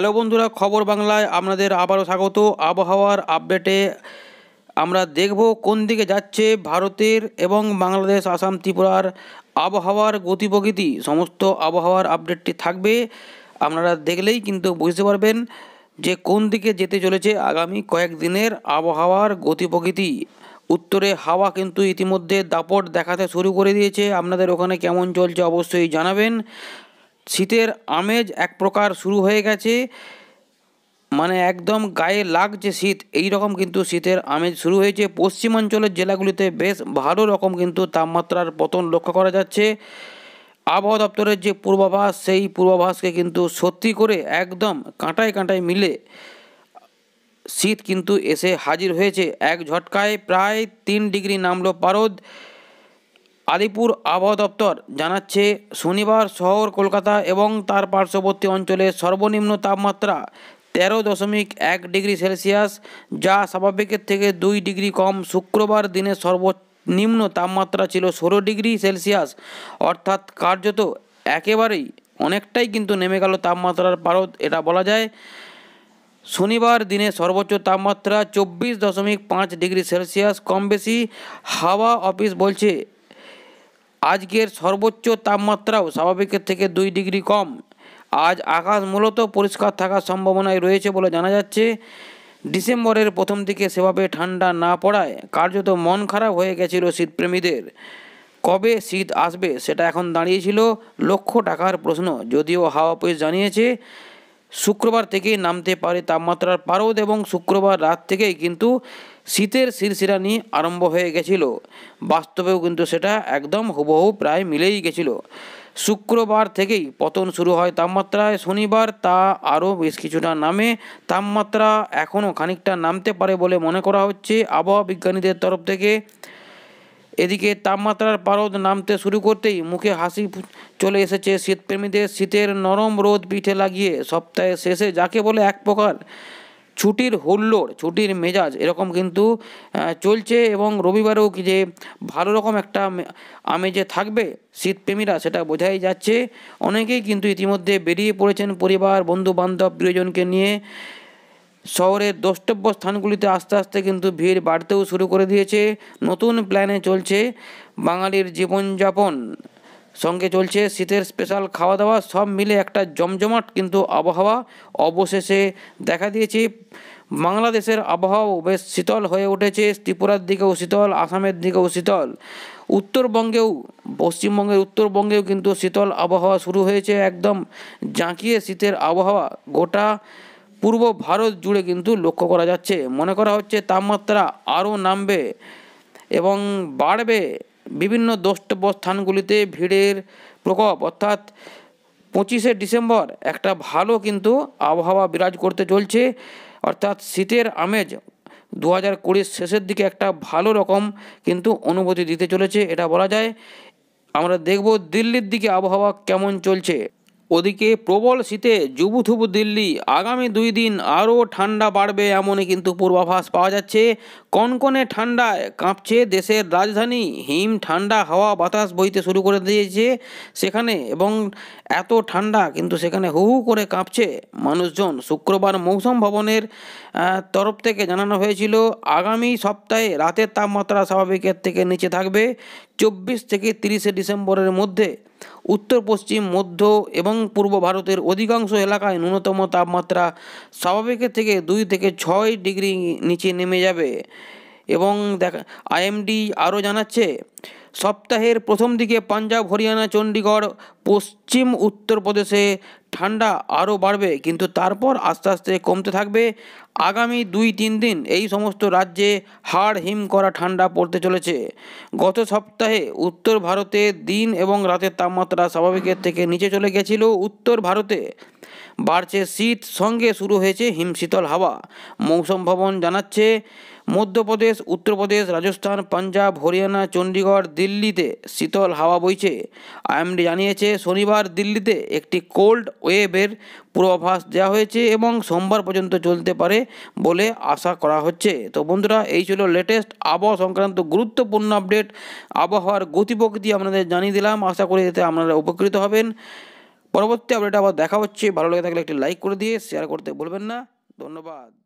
hello বন্ধুরা খবর বাংলায় আপনাদের আবারও স্বাগত আবহাওয়ার আপডেটে আমরা দেখব কোন দিকে যাচ্ছে ভারতের এবং বাংলাদেশ আসাম ত্রিপুরার আবহাওয়ার গতি প্রকৃতি সমস্ত আবহাওয়ার আপডেটটি থাকবে আপনারা দেখলেই কিন্তু বুঝতে পারবেন যে কোন দিকে যেতে চলেছে আগামী কয়েকদিনের আবহাওয়ার গতি প্রকৃতি উত্তরে হাওয়া কিন্তু ইতিমধ্যে দাপট দেখাতে শুরু করে দিয়েছে আপনাদের ওখানে কেমন চলছে অবশ্যই জানাবেন শীতের আমেজ এক প্রকার শুরু হয়ে গেছে মানে একদম গায়ে লাগছে শীত এই রকম কিন্তু শীতের আমেজ শুরু হয়েছে পশ্চিমাঞ্চলের জেলাগুলিতে বেশ ভালো রকম কিন্তু তাপমাত্রার পতন লক্ষ্য করা যাচ্ছে আবহাওয়া দপ্তরের যে পূর্বাভাস সেই পূর্বাভাসকে কিন্তু সত্যি করে একদম কাঁটায় কাঁটায় মিলে শীত কিন্তু এসে হাজির হয়েছে এক ঝটকায় প্রায় তিন ডিগ্রি নামলো পারদ আলিপুর আবহাওয়া দপ্তর জানাচ্ছে শনিবার শহর কলকাতা এবং তার পার্শ্ববর্তী অঞ্চলে সর্বনিম্ন তাপমাত্রা তেরো দশমিক এক ডিগ্রি সেলসিয়াস যা স্বাভাবিকের থেকে দুই ডিগ্রি কম শুক্রবার দিনের সর্বনিম্ন তাপমাত্রা ছিল ষোলো ডিগ্রি সেলসিয়াস অর্থাৎ কার্যত একেবারেই অনেকটাই কিন্তু নেমে গেল তাপমাত্রার পারদ এটা বলা যায় শনিবার দিনে সর্বোচ্চ তাপমাত্রা চব্বিশ দশমিক পাঁচ ডিগ্রি সেলসিয়াস কম বেশি হাওয়া অফিস বলছে আজকের সর্বোচ্চ তাপমাত্রাও স্বাভাবিকের থেকে দুই ডিগ্রি কম আজ আকাশ মূলত পরিষ্কার থাকার সম্ভাবনায় রয়েছে বলে জানা যাচ্ছে ডিসেম্বরের প্রথম দিকে সেভাবে ঠান্ডা না পড়ায় কার্যত মন খারাপ হয়ে গেছিল শীতপ্রেমীদের কবে শীত আসবে সেটা এখন দাঁড়িয়েছিল লক্ষ টাকার প্রশ্ন যদিও হাওয়া পুলিশ জানিয়েছে শুক্রবার থেকেই নামতে পারে তাপমাত্রার পারদ এবং শুক্রবার রাত থেকেই কিন্তু শীতের শিরশিরানি আরম্ভ হয়ে গেছিল বাস্তবেও কিন্তু সেটা একদম হুবহু প্রায় মিলেই গেছিল শুক্রবার থেকেই পতন শুরু হয় তাপমাত্রায় শনিবার তা আরও বেশ কিছুটা নামে তাপমাত্রা এখনও খানিকটা নামতে পারে বলে মনে করা হচ্ছে আবহাওয়া বিজ্ঞানীদের তরফ থেকে এদিকে তাপমাত্রার পারদ নামতে শুরু করতেই মুখে হাসি চলে এসেছে শীতপ্রেমীদের শীতের নরম রোদ পিঠে লাগিয়ে সপ্তাহের শেষে যাকে বলে এক প্রকার ছুটির হুল্লোড় ছুটির মেজাজ এরকম কিন্তু চলছে এবং রবিবারেও কি যে ভালো রকম একটা আমেজে থাকবে শীতপ্রেমীরা সেটা বোঝাই যাচ্ছে অনেকেই কিন্তু ইতিমধ্যে বেরিয়ে পড়েছেন পরিবার বন্ধু বান্ধব প্রিয়জনকে নিয়ে শহরের দ্রষ্টব্য স্থানগুলিতে আস্তে আস্তে কিন্তু ভিড় বাড়তেও শুরু করে দিয়েছে নতুন প্ল্যানে চলছে বাঙালির জীবনযাপন সঙ্গে চলছে শীতের স্পেশাল খাওয়া দাওয়া সব মিলে একটা জমজমাট কিন্তু আবহাওয়া অবশেষে দেখা দিয়েছে বাংলাদেশের আবহাওয়াও বেশ শীতল হয়ে উঠেছে ত্রিপুরার দিকেও শীতল আসামের দিকেও শীতল উত্তরবঙ্গেও পশ্চিমবঙ্গের উত্তরবঙ্গেও কিন্তু শীতল আবহাওয়া শুরু হয়েছে একদম জাঁকিয়ে শীতের আবহাওয়া গোটা পূর্ব ভারত জুড়ে কিন্তু লক্ষ্য করা যাচ্ছে মনে করা হচ্ছে তাপমাত্রা আরও নামবে এবং বাড়বে বিভিন্ন দ্রষ্টব্য স্থানগুলিতে ভিড়ের প্রকোপ অর্থাৎ পঁচিশে ডিসেম্বর একটা ভালো কিন্তু আবহাওয়া বিরাজ করতে চলছে অর্থাৎ শীতের আমেজ দু হাজার কুড়ির শেষের দিকে একটা ভালো রকম কিন্তু অনুভূতি দিতে চলেছে এটা বলা যায় আমরা দেখব দিল্লির দিকে আবহাওয়া কেমন চলছে ওদিকে প্রবল শীতে জুবুথুবু দিল্লি আগামী দুই দিন আরও ঠান্ডা বাড়বে এমনই কিন্তু পূর্বাভাস পাওয়া যাচ্ছে কনকনে ঠান্ডায় কাঁপছে দেশের রাজধানী হিম ঠান্ডা হাওয়া বাতাস বইতে শুরু করে দিয়েছে সেখানে এবং এত ঠান্ডা কিন্তু সেখানে হু হু করে কাঁপছে মানুষজন শুক্রবার মৌসুম ভবনের তরফ থেকে জানানো হয়েছিল আগামী সপ্তাহে রাতের তাপমাত্রা স্বাভাবিকের থেকে নিচে থাকবে চব্বিশ থেকে তিরিশে ডিসেম্বরের মধ্যে উত্তর পশ্চিম মধ্য এবং পূর্ব ভারতের অধিকাংশ এলাকায় ন্যূনতম তাপমাত্রা স্বাভাবিকের থেকে দুই থেকে ছয় ডিগ্রি নিচে নেমে যাবে এবং দেখা আইএমডি আরও জানাচ্ছে সপ্তাহের প্রথম দিকে পাঞ্জাব হরিয়ানা চণ্ডীগড় পশ্চিম উত্তরপ্রদেশে ঠান্ডা আরও বাড়বে কিন্তু তারপর আস্তে আস্তে কমতে থাকবে আগামী দুই তিন দিন এই সমস্ত রাজ্যে হাড় হিম করা ঠান্ডা পড়তে চলেছে গত সপ্তাহে উত্তর ভারতে দিন এবং রাতের তাপমাত্রা স্বাভাবিকের থেকে নিচে চলে গেছিল উত্তর ভারতে বাড়ছে শীত সঙ্গে শুরু হয়েছে হিমশীতল হাওয়া মৌসম ভবন জানাচ্ছে মধ্যপ্রদেশ উত্তরপ্রদেশ রাজস্থান পাঞ্জাব হরিয়ানা চণ্ডীগড় দিল্লিতে শীতল হাওয়া বইছে আইএমডি জানিয়েছে শনিবার দিল্লিতে একটি কোল্ড ওয়েভের পূর্বাভাস দেওয়া হয়েছে এবং সোমবার পর্যন্ত চলতে পারে বলে আশা করা হচ্ছে তো বন্ধুরা এই ছিল লেটেস্ট আবহাওয়া সংক্রান্ত গুরুত্বপূর্ণ আপডেট আবহাওয়ার গতি প্রকৃতি আপনাদের জানিয়ে দিলাম আশা করি এতে আপনারা উপকৃত হবেন পরবর্তী আপডেট আবার দেখা হচ্ছে ভালো লেগে থাকলে একটি লাইক করে দিয়ে শেয়ার করতে বলবেন না ধন্যবাদ